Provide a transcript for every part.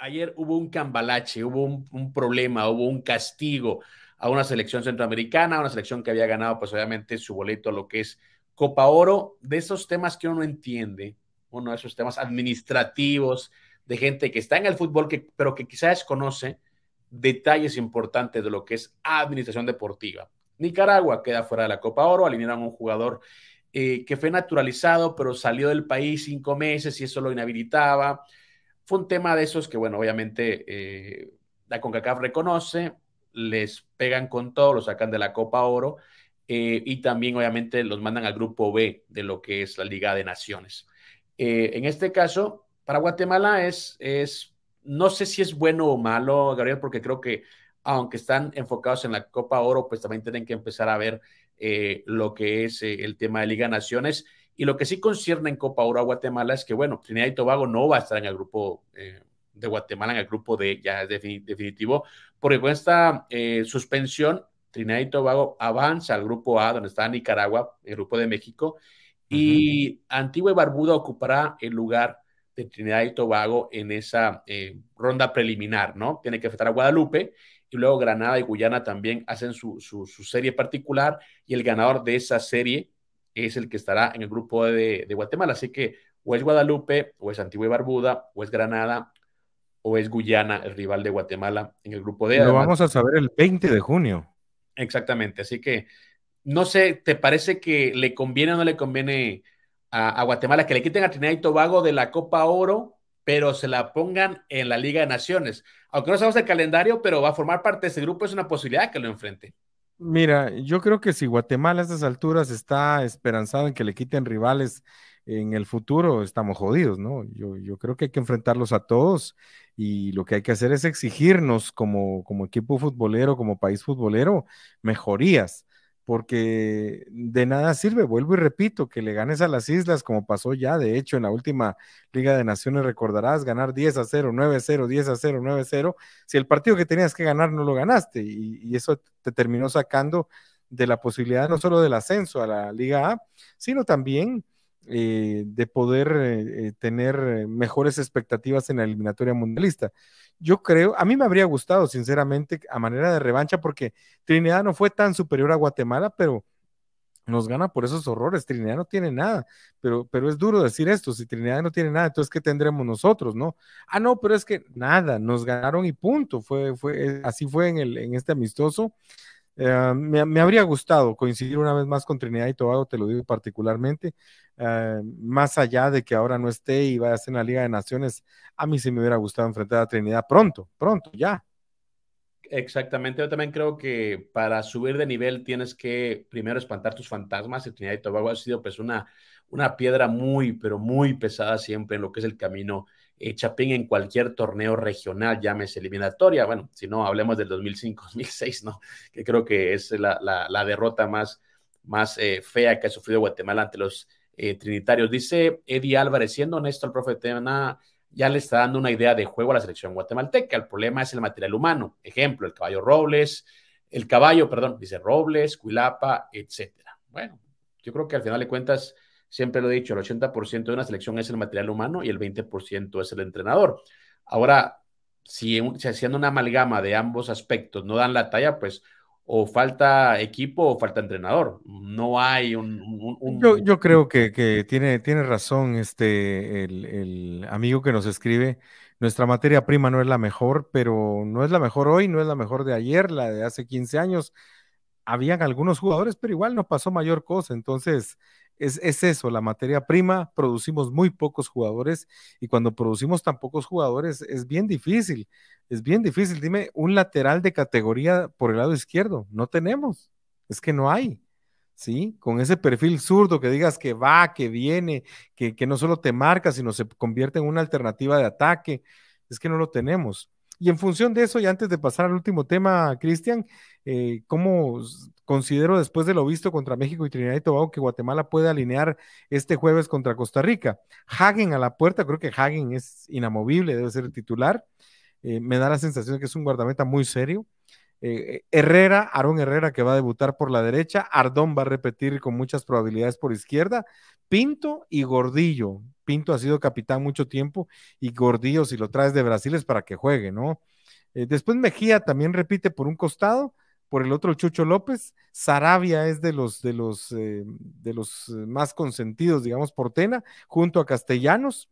ayer hubo un cambalache, hubo un, problema, hubo un castigo a una selección centroamericana, a una selección que había ganado, pues obviamente, su boleto a lo que es Copa Oro. De esos temas que uno no entiende, uno de esos temas administrativos, de gente que está en el fútbol, pero que quizás conoce detalles importantes de lo que es administración deportiva. Nicaragua queda fuera de la Copa Oro, alinearon a un jugador eh, que fue naturalizado, pero salió del país cinco meses y eso lo inhabilitaba. Fue un tema de esos que, bueno, obviamente eh, la CONCACAF reconoce, les pegan con todo, los sacan de la Copa Oro eh, y también obviamente los mandan al grupo B de lo que es la Liga de Naciones. Eh, en este caso, para Guatemala es, es, no sé si es bueno o malo, Gabriel, porque creo que aunque están enfocados en la Copa Oro, pues también tienen que empezar a ver lo que es el tema de Liga de Naciones y lo que sí concierne en Copa Oro Guatemala es que, bueno, Trinidad y Tobago no va a estar en el grupo eh, de Guatemala, en el grupo de ya definitivo, porque con esta eh, suspensión, Trinidad y Tobago avanza al grupo A, donde está Nicaragua, el grupo de México, y Antigua y Barbuda ocupará el lugar de Trinidad y Tobago en esa eh, ronda preliminar, ¿no? Tiene que afectar a Guadalupe y luego Granada y Guyana también hacen su, serie particular y el ganador de esa serie es el que estará en el grupo de, Guatemala. Así que o es Guadalupe, o es Antigua y Barbuda, o es Granada, o es Guyana, el rival de Guatemala en el grupo de... Lo vamos a saber el 20 de junio. Exactamente, así que no sé, ¿te parece que le conviene o no le conviene a, a, Guatemala que le quiten a Trinidad y Tobago de la Copa Oro, pero se la pongan en la Liga de Naciones? Aunque no sabemos el calendario, pero va a formar parte de ese grupo, es una posibilidad que lo enfrente. Mira, yo creo que si Guatemala a estas alturas está esperanzado en que le quiten rivales en el futuro, estamos jodidos, ¿no? Yo, yo creo que hay que enfrentarlos a todos y lo que hay que hacer es exigirnos como, como equipo futbolero, como país futbolero, mejorías porque de nada sirve, vuelvo y repito, que le ganes a las Islas, como pasó ya, de hecho, en la última Liga de Naciones, recordarás, ganar 10 a 0, 9 a 0, 10 a 0, 9 a 0, si el partido que tenías que ganar no lo ganaste, y, y eso te terminó sacando de la posibilidad no solo del ascenso a la Liga A, sino también eh, de poder eh, eh, tener mejores expectativas en la eliminatoria mundialista. Yo creo, a mí me habría gustado, sinceramente, a manera de revancha, porque Trinidad no fue tan superior a Guatemala, pero nos gana por esos horrores. Trinidad no tiene nada, pero, pero es duro decir esto. Si Trinidad no tiene nada, entonces ¿qué tendremos nosotros, no? Ah, no, pero es que nada, nos ganaron y punto. Fue, fue, así fue en, el, en este amistoso. me, me, habría gustado coincidir una vez más con Trinidad y Tobago, te lo digo particularmente. Eh, más allá de que ahora no esté y vaya a ser en la Liga de Naciones, a mí sí me hubiera gustado enfrentar a Trinidad pronto, pronto, ya. Exactamente, yo también creo que para subir de nivel tienes que primero espantar tus fantasmas y Trinidad y Tobago ha sido pues una, una piedra muy, pero muy pesada siempre en lo que es el camino eh, Chapín en cualquier torneo regional, llámese eliminatoria, bueno, si no, hablemos del 2005-2006, ¿no? Que creo que es la, derrota más, más eh, fea que ha sufrido Guatemala ante los eh, trinitarios. Dice Eddie Álvarez, siendo honesto, el profe Tena ya le está dando una idea de juego a la selección guatemalteca. El problema es el material humano. Ejemplo, el caballo Robles, el caballo, perdón, dice Robles, Cuilapa, etcétera. Bueno, yo creo que al final de cuentas, siempre lo he dicho, el 80% de una selección es el material humano y el 20% es el entrenador. Ahora, si, si haciendo una amalgama de ambos aspectos no dan la talla, pues o falta equipo o falta entrenador. No hay un... Yo, creo que, tiene, tiene razón este, el, el, amigo que nos escribe. Nuestra materia prima no es la mejor, pero no es la mejor hoy, no es la mejor de ayer, la de hace 15 años. Habían algunos jugadores, pero igual no pasó mayor cosa. Entonces, es, eso, la materia prima, producimos muy pocos jugadores y cuando producimos tan pocos jugadores es bien difícil, es bien difícil. Dime, un lateral de categoría por el lado izquierdo, no tenemos, es que no hay. ¿Sí? Con ese perfil zurdo que digas que va, que viene, que, no solo te marca, sino se convierte en una alternativa de ataque. Es que no lo tenemos. Y en función de eso, y antes de pasar al último tema, Cristian, eh, ¿cómo, Considero después de lo visto contra México y Trinidad y Tobago que Guatemala puede alinear este jueves contra Costa Rica. Hagen a la puerta, creo que Hagen es inamovible, debe ser el titular. Eh, me da la sensación de que es un guardameta muy serio. Eh, Herrera, Aarón Herrera que va a debutar por la derecha, Ardón va a repetir con muchas probabilidades por izquierda, Pinto y Gordillo. Pinto ha sido capitán mucho tiempo y Gordillo si lo traes de Brasil es para que juegue, ¿no? Eh, después Mejía también repite por un costado, por el otro Chucho López. Sarabia es de los, de los, eh, de los eh, más consentidos, digamos, por Tena, junto a Castellanos.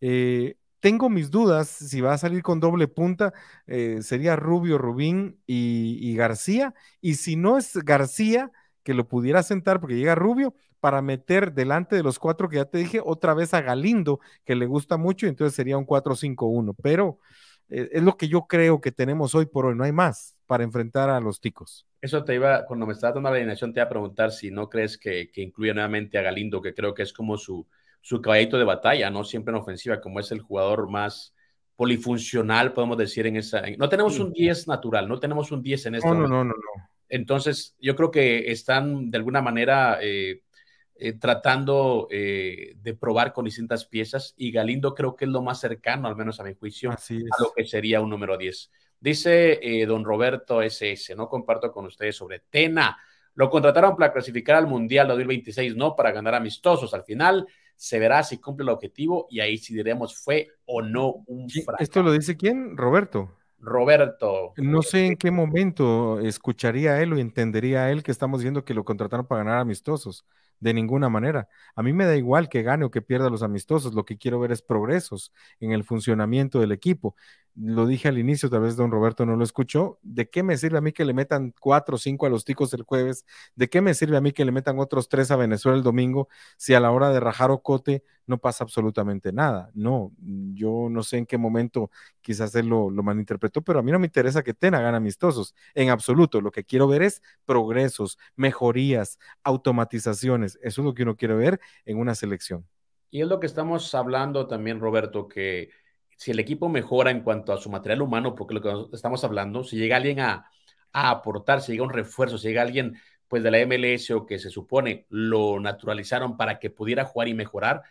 Eh, tengo mis dudas si va a salir con doble punta, sería Rubio, Rubín y, García. Y si no es García, que lo pudiera sentar porque llega Rubio para meter delante de los cuatro que ya te dije otra vez a Galindo, que le gusta mucho, entonces sería un 4-5-1. Pero eh, es lo que yo creo que tenemos hoy por hoy, no hay más para enfrentar a los ticos. Eso te iba, cuando me estaba dando la alineación, te iba a preguntar si no crees que, que incluya nuevamente a Galindo, que creo que es como su, su caballito de batalla, ¿no? Siempre en ofensiva, como es el jugador más polifuncional, podemos decir, en esa... No tenemos un 10 natural, no tenemos un 10 en esto no, No, no, no, Entonces, yo creo que están de alguna manera eh, eh, tratando eh, de probar con distintas piezas y Galindo creo que es lo más cercano, al menos a mi juicio, a lo que sería un número 10. Dice eh, don Roberto SS, no comparto con ustedes sobre Tena. Lo contrataron para clasificar al Mundial 2026, no para ganar amistosos. Al final se verá si cumple el objetivo y ahí si diremos fue o no un ¿Esto lo dice quién? Roberto. Roberto. No sé en qué momento escucharía él o entendería él que estamos viendo que lo contrataron para ganar amistosos de ninguna manera. A mí me da igual que gane o que pierda los amistosos, lo que quiero ver es progresos en el funcionamiento del equipo lo dije al inicio, tal vez don Roberto no lo escuchó, ¿de qué me sirve a mí que le metan cuatro o cinco a los ticos el jueves? ¿De qué me sirve a mí que le metan otros tres a Venezuela el domingo si a la hora de rajar cote no pasa absolutamente nada? No, yo no sé en qué momento quizás él lo, lo malinterpretó, pero a mí no me interesa que Tena gane amistosos, en absoluto. Lo que quiero ver es progresos, mejorías, automatizaciones. Eso es lo que uno quiere ver en una selección. Y es lo que estamos hablando también, Roberto, que si el equipo mejora en cuanto a su material humano, porque lo que estamos hablando, si llega alguien a, aportar, si llega un refuerzo, si llega alguien pues de la MLS o que se supone lo naturalizaron para que pudiera jugar y mejorar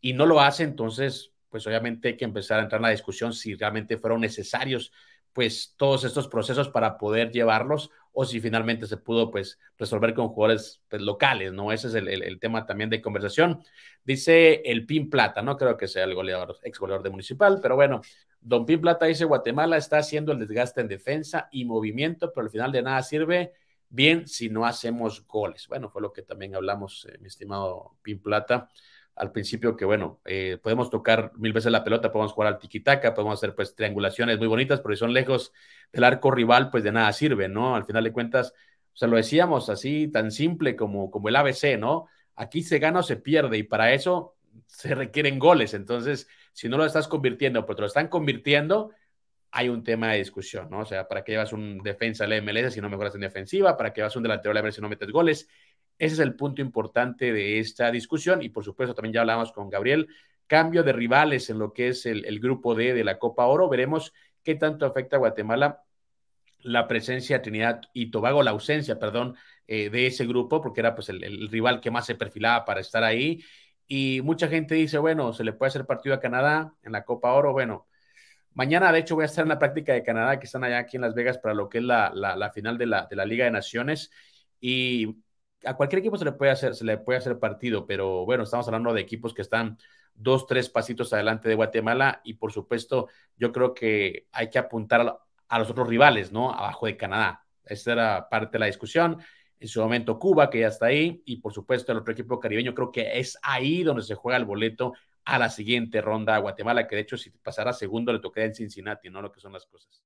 y no lo hace, entonces pues obviamente hay que empezar a entrar en la discusión si realmente fueron necesarios pues todos estos procesos para poder llevarlos o si finalmente se pudo pues resolver con jugadores pues, locales, ¿no? Ese es el, tema también de conversación. Dice el Pin Plata, no creo que sea el goleador, ex goleador de Municipal, pero bueno, Don Pin Plata dice Guatemala está haciendo el desgaste en defensa y movimiento, pero al final de nada sirve bien si no hacemos goles. Bueno, fue lo que también hablamos, eh, mi estimado Pin Plata, al principio que, bueno, eh, podemos tocar mil veces la pelota, podemos jugar al tiquitaca, podemos hacer pues triangulaciones muy bonitas, pero si son lejos del arco rival, pues de nada sirve, ¿no? Al final de cuentas, o sea, lo decíamos así, tan simple como, como el ABC, ¿no? Aquí se gana o se pierde y para eso se requieren goles. Entonces, si no lo estás convirtiendo, pero te lo están convirtiendo, hay un tema de discusión, ¿no? O sea, ¿para qué llevas un defensa a la MLS si no mejoras en defensiva? ¿Para qué llevas un delantero al la MLS si no metes goles? Ese es el punto importante de esta discusión y por supuesto también ya hablamos con Gabriel, cambio de rivales en lo que es el, grupo D de la Copa Oro. Veremos qué tanto afecta a Guatemala la presencia de Trinidad y Tobago, la ausencia, perdón, eh, de ese grupo, porque era pues el, rival que más se perfilaba para estar ahí. Y mucha gente dice, bueno, se le puede hacer partido a Canadá en la Copa Oro. Bueno, mañana de hecho voy a estar en la práctica de Canadá, que están allá aquí en Las Vegas para lo que es la, final de la, de la Liga de Naciones. Y a cualquier equipo se le puede hacer, se le puede hacer partido, pero bueno, estamos hablando de equipos que están dos, tres pasitos adelante de Guatemala y por supuesto yo creo que hay que apuntar a, los otros rivales, ¿no? Abajo de Canadá. Esa era parte de la discusión. En su momento Cuba, que ya está ahí, y por supuesto el otro equipo caribeño, creo que es ahí donde se juega el boleto a la siguiente ronda a Guatemala, que de hecho si pasara segundo le tocaría en Cincinnati, ¿no? Lo que son las cosas.